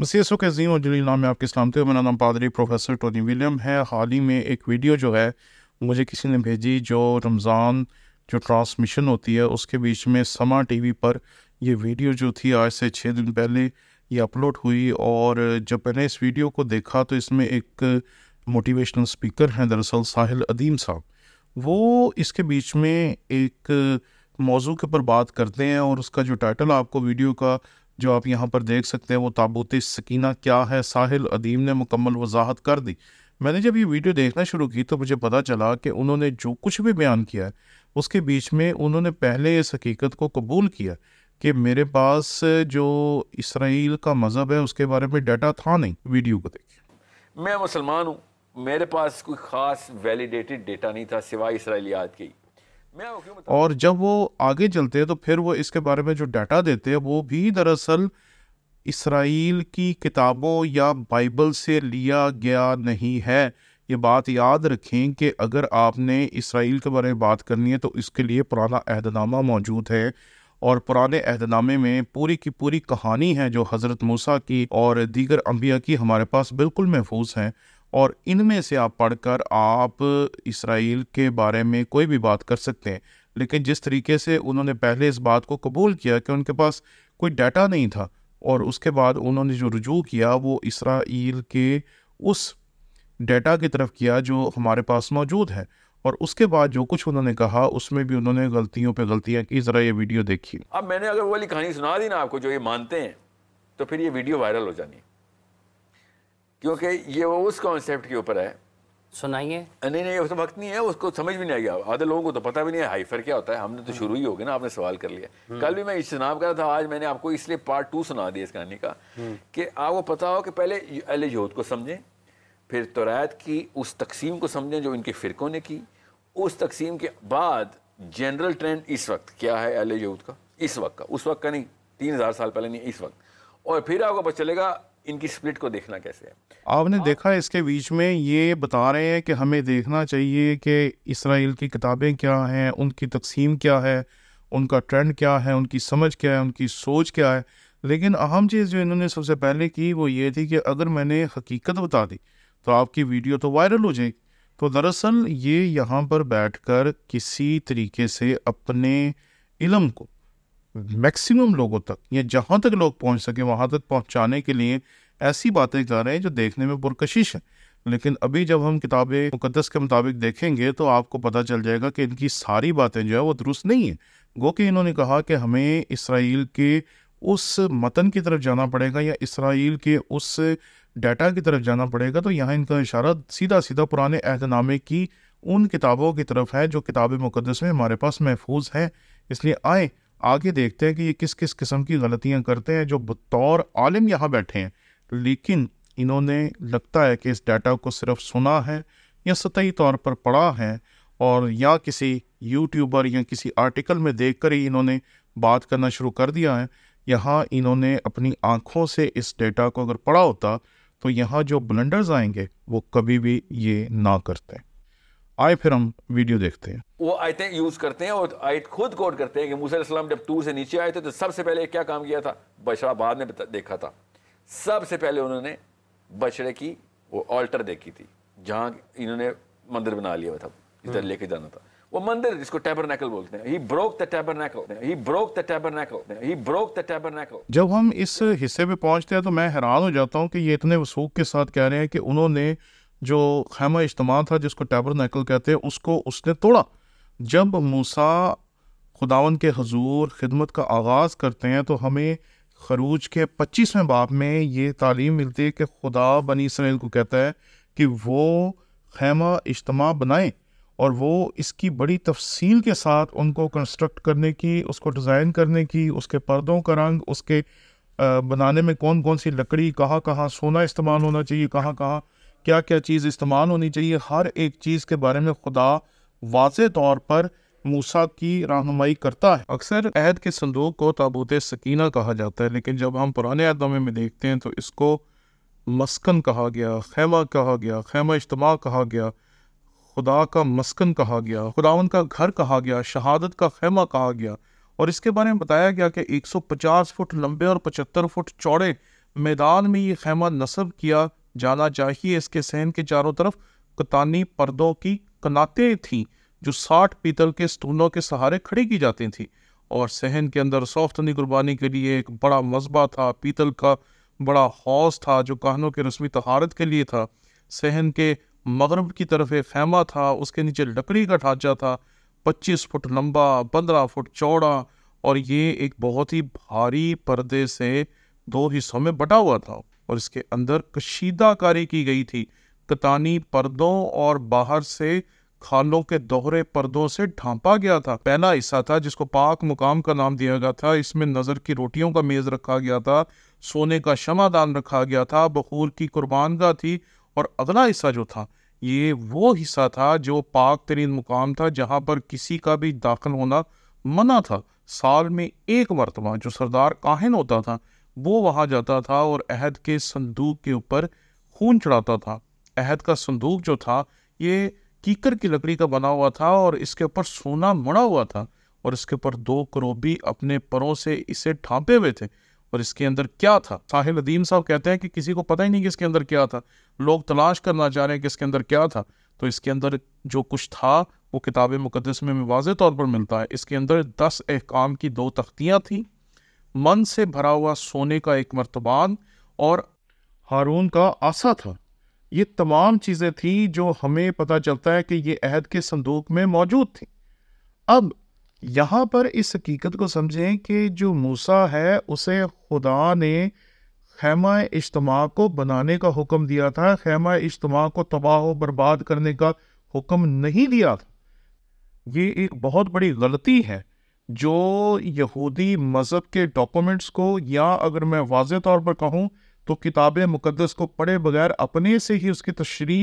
मसीसों के अजीम और जलील नाम में आपके इस्लाम मेरा नाम पादरी प्रोफेसर टोनी विलियम है हाल ही में एक वीडियो जो है मुझे किसी ने भेजी जो रमज़ान जो ट्रांसमिशन होती है उसके बीच में समा टीवी पर ये वीडियो जो थी आज से छः दिन पहले ये अपलोड हुई और जब मैंने इस वीडियो को देखा तो इसमें एक मोटिवेशनल स्पीकर हैं दरअसल साहिल अदीम साहब वो इसके बीच में एक मौजू के ऊपर बात करते हैं और उसका जो टाइटल आपको वीडियो का जो आप यहाँ पर देख सकते हैं वो ताबूत सकीना क्या है साहिल अदीम ने मुकम्मल वजाहत कर दी मैंने जब ये वीडियो देखना शुरू की तो मुझे पता चला कि उन्होंने जो कुछ भी बयान किया है उसके बीच में उन्होंने पहले इस हकीकत को कबूल किया कि मेरे पास जो इसराइल का मज़हब है उसके बारे में डाटा था नहीं वीडियो को देखिए मैं मुसलमान हूँ मेरे पास कोई ख़ास वैलिडेटेड डेटा नहीं था सिवाय इसराइलियात की और जब वो आगे चलते हैं तो फिर वो इसके बारे में जो डाटा देते हैं वो भी दरअसल इसराइल की किताबों या बाइबल से लिया गया नहीं है ये बात याद रखें कि अगर आपने इसराइल के बारे में बात करनी है तो इसके लिए पुराना अहदनामा मौजूद है और पुराने अहदनामे में पूरी की पूरी कहानी है जो हज़रत मूसा की और दीगर अम्बिया की हमारे पास बिल्कुल महफूज हैं और इनमें से आप पढ़कर आप इसराइल के बारे में कोई भी बात कर सकते हैं लेकिन जिस तरीके से उन्होंने पहले इस बात को कबूल किया कि उनके पास कोई डाटा नहीं था और उसके बाद उन्होंने जो रजू किया वो इसराइल के उस डाटा की तरफ किया जो हमारे पास मौजूद है और उसके बाद जो कुछ उन्होंने कहा उसमें भी उन्होंने गलतियों पे गलतियां की ज़रा ये वीडियो देखी अब मैंने अगर वो वाली कहानी सुना दी ना आपको जो ये मानते हैं तो फिर ये वीडियो वायरल हो जानी क्योंकि ये वो उस कॉन्सेप्ट के ऊपर है सुनाइए नहीं नहीं उस वक्त नहीं है उसको समझ भी नहीं आएगा आधे लोगों को तो पता भी नहीं है हाइफर क्या होता है हमने तो हम्म। शुरू ही हो गया ना आपने सवाल कर लिया हम्म। कल भी मैं इजनाब कर रहा था आज मैंने आपको इसलिए पार्ट टू सुना दिया इस कहानी का हम्म। कि आपको पता हो कि पहले अल जोत को समझें फिर तोरात की उस तकसीम को समझें जो इनके फ़िरक़ों ने की उस तकसीम के बाद जनरल ट्रेंड इस वक्त क्या है अल जोत का इस वक्त का उस वक्त का नहीं तीन हज़ार साल पहले नहीं इस वक्त और फिर आपको पता चलेगा इनकी स्प्लिट को देखना कैसे है आपने देखा इसके बीच में ये बता रहे हैं कि हमें देखना चाहिए कि इसराइल की किताबें क्या हैं उनकी तकसीम क्या है उनका ट्रेंड क्या है उनकी समझ क्या है उनकी सोच क्या है लेकिन अहम चीज़ जो इन्होंने सबसे पहले की वो ये थी कि अगर मैंने हकीकत बता दी तो आपकी वीडियो तो वायरल हो जाएगी तो दरअसल ये यहाँ पर बैठकर किसी तरीके से अपने इलम को मैक्सिमम लोगों तक या जहाँ तक लोग पहुँच सकें वहाँ तक पहुँचाने के लिए ऐसी बातें कर रहे हैं जो देखने में पुरकशिश है लेकिन अभी जब हम किताबें मुकदस के मुताबिक देखेंगे तो आपको पता चल जाएगा कि इनकी सारी बातें जो है वो दुरुस्त नहीं है गो कि इन्होंने कहा कि हमें इसराइल के उस मतन की तरफ जाना पड़ेगा या इसराइल के उस डाटा की तरफ जाना पड़ेगा तो यहाँ इनका इशारा सीधा सीधा पुराने अहदनामे की उन किताबों की तरफ है जो किताब मुकदस में हमारे पास महफूज हैं इसलिए आए आगे देखते हैं कि ये किस किस किस्म की गलतियाँ करते हैं जो बतौर आलिम यहाँ बैठे हैं लेकिन इन्होंने लगता है कि इस डाटा को सिर्फ सुना है या सतही तौर पर पढ़ा है और या किसी यूट्यूबर या किसी आर्टिकल में देख ही इन्होंने बात करना शुरू कर दिया है यहाँ इन्होंने अपनी आँखों से इस डेटा को अगर पढ़ा होता तो यहाँ जो ब्लेंडर्स आएंगे वो कभी भी ये ना करते आए फिर हम वीडियो देखते हैं वो आयतें यूज करते हैं और आयत खुद कोट करते हैं कि मूसा जब टूर से नीचे आए थे तो सबसे पहले क्या काम किया था बशराबाद ने देखा था सबसे पहले उन्होंने बछड़े की वो ऑल्टर देखी थी जहाँ इन्होंने मंदिर बना लिया था इधर हम्म। लेके जाना था वो मंदिर जिसको टैबरनेकल बोलते हैं he broke the tabernacle he broke the tabernacle he broke the tabernacle जब हम इस हिस्से पे पहुंचते हैं तो मैं हैरान हो जाता हूं कि ये इतने वसूख के साथ कह रहे हैं कि उन्होंने जो खैमा इज्तम था जिसको टैबरनेकल कहते हैं उसको उसने तोड़ा जब मूसा खुदावन के हजूर खिदमत का आगाज़ करते हैं तो हमें खरूज के पच्चीसवें बाप में ये तालीम मिलती है कि खुदा बनी इसराइल को कहता है कि वो खैमा इज्तम बनाएं और वो इसकी बड़ी तफसील के साथ उनको कंस्ट्रक्ट करने की उसको डिज़ाइन करने की उसके पर्दों का रंग उसके बनाने में कौन कौन सी लकड़ी कहाँ कहाँ सोना इस्तेमाल होना चाहिए कहाँ कहाँ क्या क्या चीज़ इस्तेमाल होनी चाहिए हर एक चीज़ के बारे में खुदा वाज तौर पर मूसा की रहनमाई करता है अक्सर अहद के संदूक को ताबूत सकीना कहा जाता है लेकिन जब हम पुराने अहदमे में देखते हैं तो इसको मस्कन कहा गया खैमा कहा गया खैमा इज्तम कहा गया खुदा का मस्कन कहा गया खुदावन का घर कहा गया शहादत का खैमा कहा गया और इसके बारे में बताया गया कि 150 फुट लंबे और 75 फुट चौड़े मैदान में ये खैमा नस्ब किया जाना चाहिए इसके सहन के चारों तरफ कतानी पर्दों की कनातें थीं जो साठ पीतल के स्तूलों के सहारे खड़ी की जाती थी और सहन के अंदर सौफ्तनी कुर्बानी के लिए एक बड़ा मजबा था पीतल का बड़ा हौस था जो कहनों के रस्मी तहारत के लिए था सहन के मगरब की तरफ एक फैमा था उसके नीचे लकड़ी का ढांचा था पच्चीस फुट लंबा पंद्रह फुट चौड़ा और ये एक बहुत ही भारी पर्दे से दो हिस्सों में बटा हुआ था और इसके अंदर कशीदाकारी की गई थी कतानी पर्दों और बाहर से खालों के दोहरे पर्दों से ढांपा गया था पहला हिस्सा था जिसको पाक मुकाम का नाम दिया गया था इसमें नज़र की रोटियों का मेज़ रखा गया था सोने का शमादान रखा गया था बखूर की कुर्बानगा थी और अगला हिस्सा जो था ये वो हिस्सा था जो पाक तरीन मुकाम था जहाँ पर किसी का भी दाखिल होना मना था साल में एक मरतबा जो सरदार काहिन होता था वो वहाँ जाता था और अहद के संदूक के ऊपर खून चढ़ाता था अहद का संदूक जो था ये कीकर की लकड़ी का बना हुआ था और इसके ऊपर सोना मड़ा हुआ था और इसके ऊपर दो करोबी अपने परों से इसे ठापे हुए थे और इसके अंदर क्या था साहिल अदीम साहब कहते हैं कि किसी को पता ही नहीं कि इसके अंदर क्या था लोग तलाश करना चाह रहे हैं कि इसके अंदर क्या था तो इसके अंदर जो कुछ था वो किताब मुकदस में वाज तौर पर मिलता है इसके अंदर दस अहकाम की दो तख्तियाँ थीं मन से भरा हुआ सोने का एक मर्तबान और हारून का आसा था ये तमाम चीज़ें थी जो हमें पता चलता है कि ये अहद के संदूक में मौजूद थी अब यहाँ पर इस हकीकत को समझें कि जो मूसा है उसे खुदा ने खैमा इज्तम को बनाने का हुक्म दिया था खैमा इज्तम को तबाह व बर्बाद करने का हुक्म नहीं दिया था ये एक बहुत बड़ी गलती है जो यहूदी मज़हब के डॉक्यूमेंट्स को या अगर मैं वाज तौर पर कहूँ तो किताब मुकदस को पढ़े बगैर अपने से ही उसकी तशरी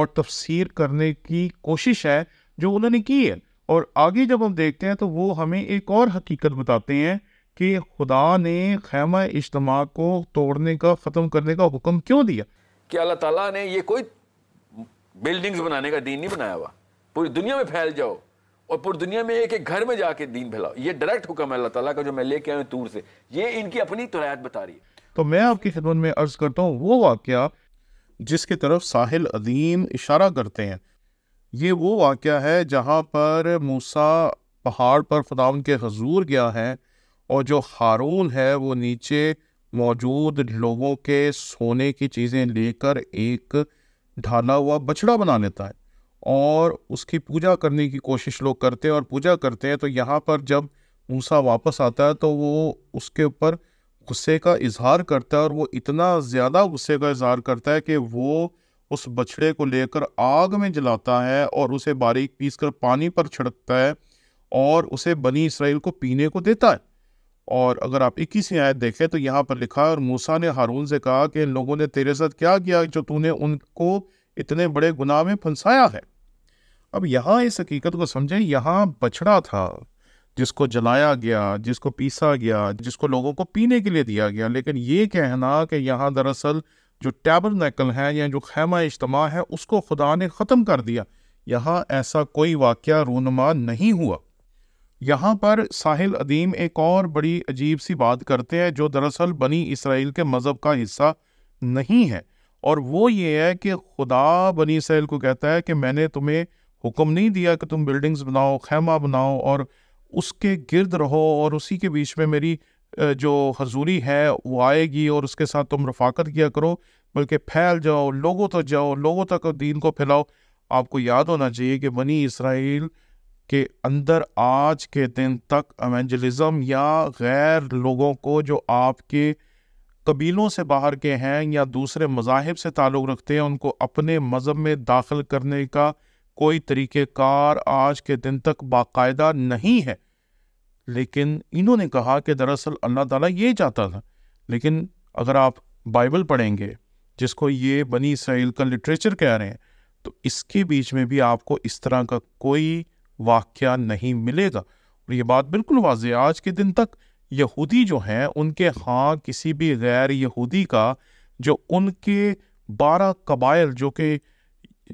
और तफसीर करने की कोशिश है जो उन्होंने की है और आगे जब हम देखते हैं तो वो हमें एक और हकीकत बताते हैं कि खुदा ने खैमा इज्तम को तोड़ने का ख़त्म करने का हुक्म क्यों दिया कि अल्लाह ताला ने ये कोई बिल्डिंग्स बनाने का दीन नहीं बनाया हुआ पूरी दुनिया में फैल जाओ और पूरी दुनिया में एक एक घर में जाके दीन फैलाओ ये डायरेक्ट हुक्म है अल्लाह ताला का जो मैं लेके आया हूँ तूर से ये इनकी अपनी तरायत बता रही है तो मैं आपकी खिदमत में अर्ज करता हूँ वो वाक़ जिसकी तरफ साहिल अदीम इशारा करते हैं ये वो वाक़ है जहाँ पर मूसा पहाड़ पर खुदाम के हजूर गया है और जो हारून है वो नीचे मौजूद लोगों के सोने की चीज़ें लेकर एक ढाला हुआ बछड़ा बना लेता है और उसकी पूजा करने की कोशिश लोग करते हैं और पूजा करते हैं तो यहाँ पर जब मूसा वापस आता है तो वो उसके ऊपर गुस्से का इजहार करता है और वो इतना ज़्यादा गुस्से का इजहार करता है कि वो उस बछड़े को लेकर आग में जलाता है और उसे बारीक पीस कर पानी पर छिड़कता है और उसे बनी इसराइल को पीने को देता है और अगर आप इक्कीसवीं आयत देखें तो यहाँ पर लिखा है और मूसा ने हारून से कहा कि इन लोगों ने तेरे साथ क्या किया जो तूने उनको इतने बड़े गुनाह में फंसाया है अब यहाँ इस हकीकत को समझें यहाँ बछड़ा था जिसको जलाया गया जिसको पीसा गया जिसको लोगों को पीने के लिए दिया गया लेकिन ये कहना कि यहाँ दरअसल जो टैबल नकल है या जो खैमा इज्तम है उसको खुदा ने ख़त्म कर दिया यहाँ ऐसा कोई वाक़ रूनमा नहीं हुआ यहाँ पर साहिल अदीम एक और बड़ी अजीब सी बात करते हैं जो दरअसल बनी इसराइल के मज़हब का हिस्सा नहीं है और वो ये है कि खुदा बनी इसराइल को कहता है कि मैंने तुम्हें हुक्म नहीं दिया कि तुम बिल्डिंग्स बनाओ खैमा बनाओ और उसके गिरद रहो और उसी के बीच में मेरी जो हजूरी है वो आएगी और उसके साथ तुम रफाकत किया करो बल्कि फैल जाओ लोगों तक जाओ लोगों तक दीन को फैलाओ आपको याद होना चाहिए कि बनी इसराइल के अंदर आज के दिन तक एवेंजलिज्म या गैर लोगों को जो आपके कबीलों से बाहर के हैं या दूसरे मजाहब से ताल्लुक़ रखते हैं उनको अपने मज़हब में दाखिल करने का कोई तरीक़ेकार आज के दिन तक बाकायदा नहीं है लेकिन इन्होंने कहा कि दरअसल अल्लाह ताला ये चाहता था लेकिन अगर आप बाइबल पढ़ेंगे जिसको ये बनी इसराइल का लिटरेचर कह रहे हैं तो इसके बीच में भी आपको इस तरह का कोई वाक्य नहीं मिलेगा और ये बात बिल्कुल वाज आज के दिन तक यहूदी जो हैं उनके हाँ किसी भी गैर यहूदी का जो उनके बारह कबायल जो कि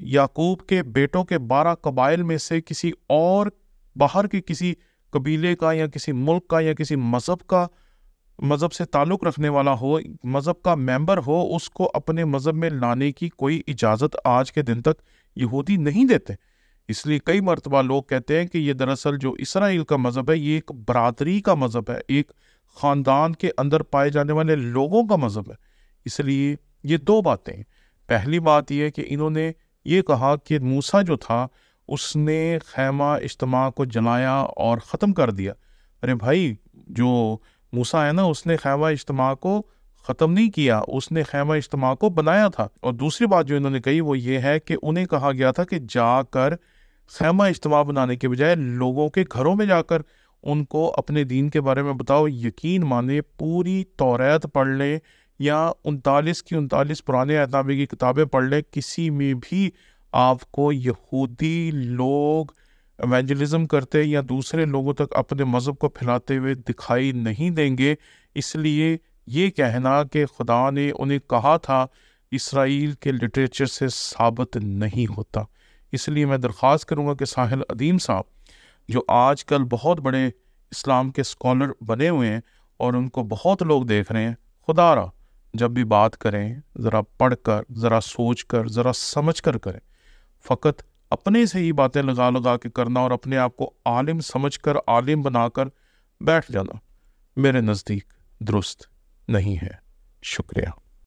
याकूब के बेटों के बारह कबाइल में से किसी और बाहर के किसी कबीले का या किसी मुल्क का या किसी मज़हब का मज़हब से ताल्लुक़ रखने वाला हो मज़हब का मेंबर हो उसको अपने मज़हब में लाने की कोई इजाज़त आज के दिन तक यहूदी नहीं देते इसलिए कई मरतबा लोग कहते हैं कि ये दरअसल जो इसराइल का मज़हब है ये एक बरदरी का मज़हब है एक ख़ानदान के अंदर पाए जाने वाले लोगों का मज़हब है इसलिए ये दो बातें पहली बात यह है कि इन्होंने ये कहा कि मूसा जो था उसने खैमा इज्तम को जलाया और ख़त्म कर दिया अरे भाई जो मूसा है ना उसने खैमा इज्तम को ख़त्म नहीं किया उसने खैमा इज्तम को बनाया था और दूसरी बात जो इन्होंने कही वो ये है कि उन्हें कहा गया था कि जाकर खैमा इज्तम बनाने के बजाय लोगों के घरों में जाकर उनको अपने दीन के बारे में बताओ यकीन माने पूरी तौरात पढ़ लें या उनतालीस की उनतालीस पुराने अहताबी की किताबें पढ़ लें किसी में भी आपको यहूदी लोग एवेंजलिज्म करते या दूसरे लोगों तक अपने मज़हब को फैलाते हुए दिखाई नहीं देंगे इसलिए ये कहना कि खुदा ने उन्हें कहा था इसराइल के लिटरेचर से साबित नहीं होता इसलिए मैं दरख्वास्त करूँगा कि साहिल अदीम साहब जो आज कल बहुत बड़े इस्लाम के स्कॉलर बने हुए हैं और उनको बहुत लोग देख रहे हैं खुदा रहा जब भी बात करें ज़रा पढ़ कर ज़रा सोच कर ज़रा समझ कर करें फ़कत अपने से ही बातें लगा लगा के करना और अपने आप को आलिम समझ कर आलिम बना कर बैठ जाना मेरे नज़दीक दुरुस्त नहीं है शुक्रिया